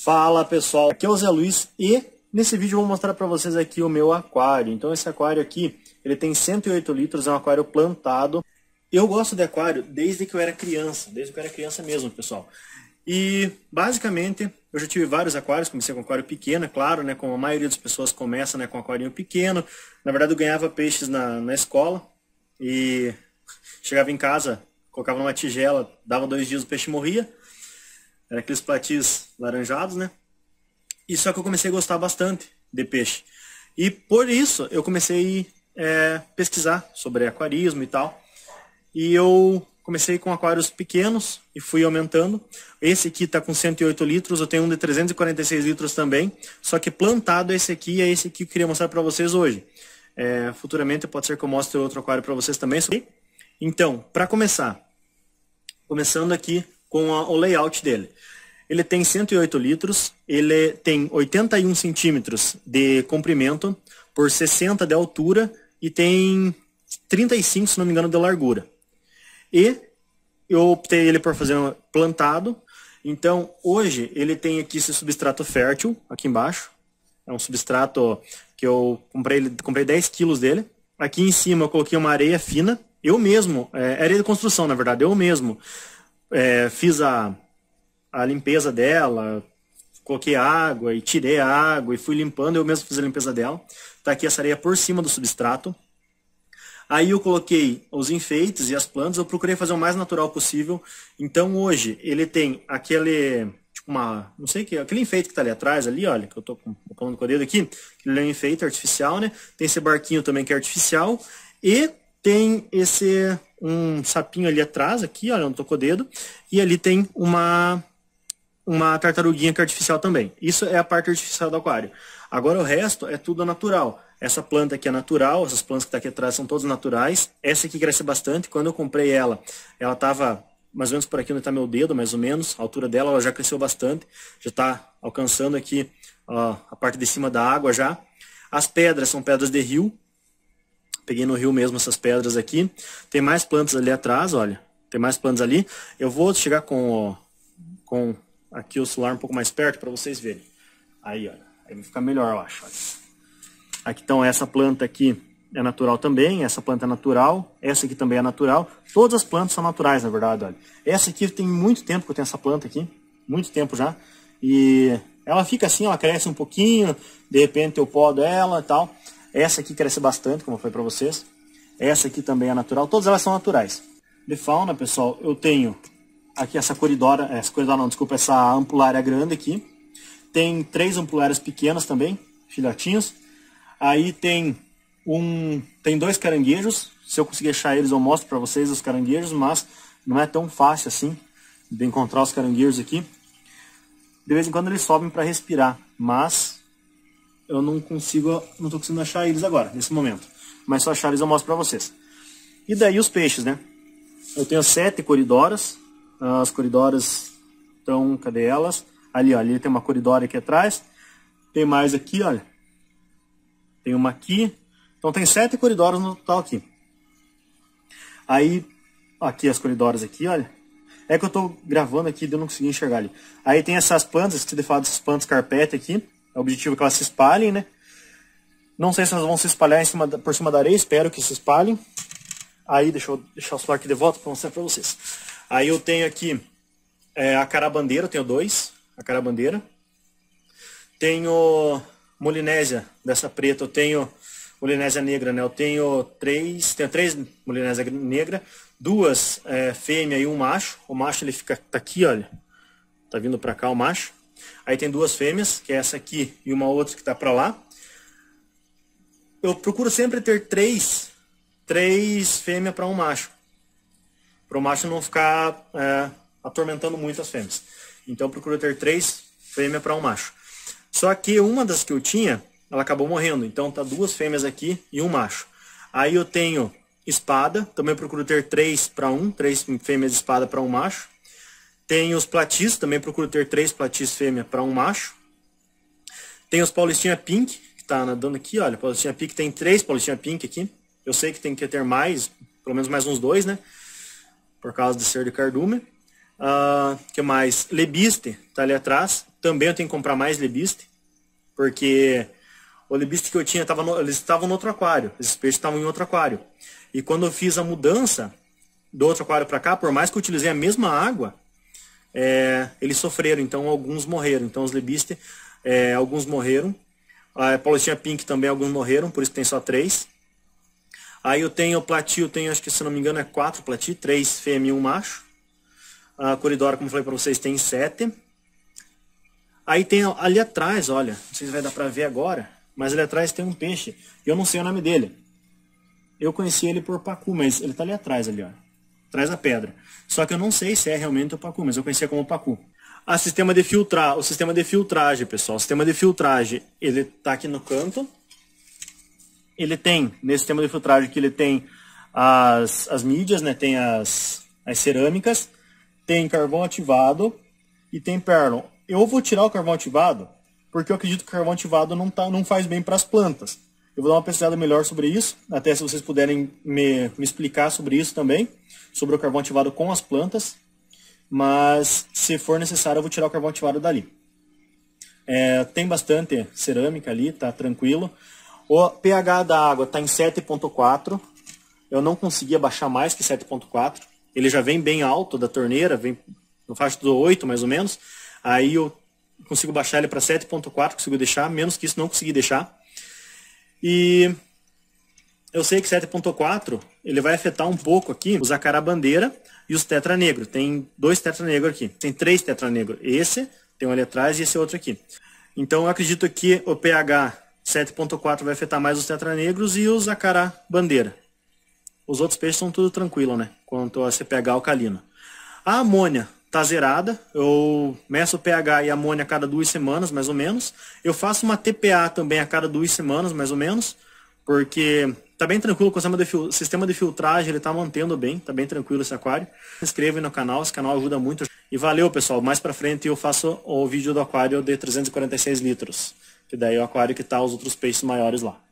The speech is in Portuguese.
Fala pessoal, aqui é o Zé Luiz e nesse vídeo eu vou mostrar para vocês aqui o meu aquário. Então esse aquário aqui, ele tem 108 litros, é um aquário plantado. Eu gosto de aquário desde que eu era criança, desde que eu era criança mesmo, pessoal. E basicamente eu já tive vários aquários, comecei com aquário pequeno, é claro, né? Como a maioria das pessoas começa né, com aquário pequeno. Na verdade eu ganhava peixes na, na escola e chegava em casa, colocava numa tigela, dava dois dias o peixe morria. Era aqueles platis laranjados, né? E só que eu comecei a gostar bastante de peixe. E por isso eu comecei a é, pesquisar sobre aquarismo e tal. E eu comecei com aquários pequenos e fui aumentando. Esse aqui está com 108 litros, eu tenho um de 346 litros também. Só que plantado esse aqui é esse aqui que eu queria mostrar para vocês hoje. É, futuramente pode ser que eu mostre outro aquário para vocês também. Então, para começar, começando aqui com a, o layout dele. Ele tem 108 litros, ele tem 81 centímetros de comprimento por 60 de altura e tem 35, se não me engano, de largura. E eu optei ele por fazer plantado. Então, hoje ele tem aqui esse substrato fértil aqui embaixo. É um substrato que eu comprei, comprei 10 quilos dele. Aqui em cima eu coloquei uma areia fina. Eu mesmo, é areia de construção, na verdade, eu mesmo é, fiz a, a limpeza dela, coloquei água e tirei a água e fui limpando, eu mesmo fiz a limpeza dela. Tá aqui essa areia por cima do substrato. Aí eu coloquei os enfeites e as plantas, eu procurei fazer o mais natural possível. Então hoje ele tem aquele, tipo uma, não sei que, aquele enfeite que tá ali atrás ali, olha, que eu tô colocando com o dedo aqui, ele é um enfeite artificial, né? Tem esse barquinho também que é artificial e tem esse um sapinho ali atrás, aqui, olha, não tocou o dedo, e ali tem uma uma tartaruguinha que é artificial também. Isso é a parte artificial do aquário. Agora o resto é tudo natural. Essa planta aqui é natural, essas plantas que estão tá aqui atrás são todas naturais. Essa aqui cresce bastante. Quando eu comprei ela, ela estava mais ou menos por aqui onde está meu dedo, mais ou menos. A altura dela ela já cresceu bastante. Já está alcançando aqui ó, a parte de cima da água já. As pedras são pedras de rio. Peguei no rio mesmo essas pedras aqui. Tem mais plantas ali atrás, olha. Tem mais plantas ali. Eu vou chegar com, com aqui o celular um pouco mais perto para vocês verem. Aí, olha. Aí vai ficar melhor, eu acho. Olha. Aqui, então, essa planta aqui é natural também. Essa planta é natural. Essa aqui também é natural. Todas as plantas são naturais, na verdade, olha. Essa aqui tem muito tempo que eu tenho essa planta aqui. Muito tempo já. E ela fica assim, ela cresce um pouquinho. De repente eu podo ela e tal. Essa aqui cresce bastante, como foi para vocês. Essa aqui também é natural. Todas elas são naturais. De fauna, pessoal, eu tenho aqui essa coridora, é, essa coridora não, desculpa, essa ampulária grande aqui. Tem três ampulárias pequenas também, filhotinhos. Aí tem um, tem dois caranguejos. Se eu conseguir achar eles, eu mostro para vocês os caranguejos, mas não é tão fácil assim de encontrar os caranguejos aqui. De vez em quando eles sobem para respirar, mas eu não consigo, não tô conseguindo achar eles agora, nesse momento. Mas se eu achar eles eu mostro para vocês. E daí os peixes, né? Eu tenho sete coridoras. As coridoras estão, cadê elas? Ali, ó, ali tem uma coridora aqui atrás. Tem mais aqui, olha. Tem uma aqui. Então tem sete coridoras no total aqui. Aí, aqui as coridoras aqui, olha. É que eu estou gravando aqui, eu não consegui enxergar ali. Aí tem essas plantas, que de fato essas plantas carpete aqui. É o objetivo é que elas se espalhem, né? Não sei se elas vão se espalhar cima da, por cima da areia, espero que se espalhem. Aí, deixa eu deixar o celular aqui de volta para mostrar para vocês. Aí eu tenho aqui é, a carabandeira, eu tenho dois, a carabandeira. Tenho molinésia dessa preta, eu tenho molinésia negra, né? Eu tenho três, tenho três molinésia negra, duas é, fêmea e um macho. O macho ele fica tá aqui, olha. Tá vindo para cá o macho. Aí tem duas fêmeas, que é essa aqui e uma outra que está para lá. Eu procuro sempre ter três, três fêmeas para um macho. Para o macho não ficar é, atormentando muito as fêmeas. Então eu procuro ter três fêmeas para um macho. Só que uma das que eu tinha, ela acabou morrendo. Então tá duas fêmeas aqui e um macho. Aí eu tenho espada, também procuro ter três para um, três fêmeas de espada para um macho. Tem os platis, também procuro ter três platis fêmea para um macho. Tem os Paulistinha Pink, que está nadando aqui, olha. Paulistinha Pink tem três Paulistinha Pink aqui. Eu sei que tem que ter mais, pelo menos mais uns dois, né? Por causa de ser de cardume. Uh, que mais? Lebiste, tá ali atrás. Também eu tenho que comprar mais lebiste. Porque o lebiste que eu tinha, tava no, eles estavam no outro aquário. Esses peixes estavam em outro aquário. E quando eu fiz a mudança do outro aquário para cá, por mais que eu utilizei a mesma água, é, eles sofreram, então alguns morreram. Então os libiste, é, alguns morreram. A Paulistinha Pink também, alguns morreram, por isso tem só três. Aí eu tenho Platio, eu tenho, acho que se não me engano, é quatro Plati, três fêmea e um macho. A Coridora, como eu falei para vocês, tem sete. Aí tem ali atrás, olha, não sei se vai dar para ver agora, mas ali atrás tem um peixe. Eu não sei o nome dele. Eu conheci ele por pacu, mas ele tá ali atrás, ali, ó traz a pedra. Só que eu não sei se é realmente o pacu, mas eu conhecia como pacu. A sistema de filtrar, o sistema de filtragem, pessoal, o sistema de filtragem, ele tá aqui no canto. Ele tem, nesse sistema de filtragem que ele tem as, as mídias, né? Tem as, as cerâmicas, tem carvão ativado e tem perlon. Eu vou tirar o carvão ativado porque eu acredito que o carvão ativado não, tá, não faz bem para as plantas. Eu vou dar uma pesquisada melhor sobre isso, até se vocês puderem me, me explicar sobre isso também, sobre o carvão ativado com as plantas. Mas se for necessário, eu vou tirar o carvão ativado dali. É, tem bastante cerâmica ali, tá tranquilo. O pH da água está em 7.4. Eu não conseguia baixar mais que 7.4. Ele já vem bem alto da torneira, vem no faixa do 8 mais ou menos. Aí eu consigo baixar ele para 7.4, consigo deixar, menos que isso não consegui deixar. E eu sei que 7.4 ele vai afetar um pouco aqui os acara-bandeira e os tetra-negro. Tem dois tetra-negro aqui. Tem três tetra-negro. Esse tem um ali atrás e esse outro aqui. Então eu acredito que o pH 7.4 vai afetar mais os tetra-negros e os acara-bandeira. Os outros peixes são tudo tranquilo, né? Quanto a CPH alcalino. A amônia tá zerada. Eu meço pH e amônia a cada duas semanas, mais ou menos. Eu faço uma TPA também a cada duas semanas, mais ou menos, porque tá bem tranquilo com o sistema de filtragem, ele tá mantendo bem, tá bem tranquilo esse aquário. Se inscreve no canal, esse canal ajuda muito. E valeu, pessoal. Mais para frente eu faço o vídeo do aquário de 346 litros, que daí é o aquário que tá os outros peixes maiores lá.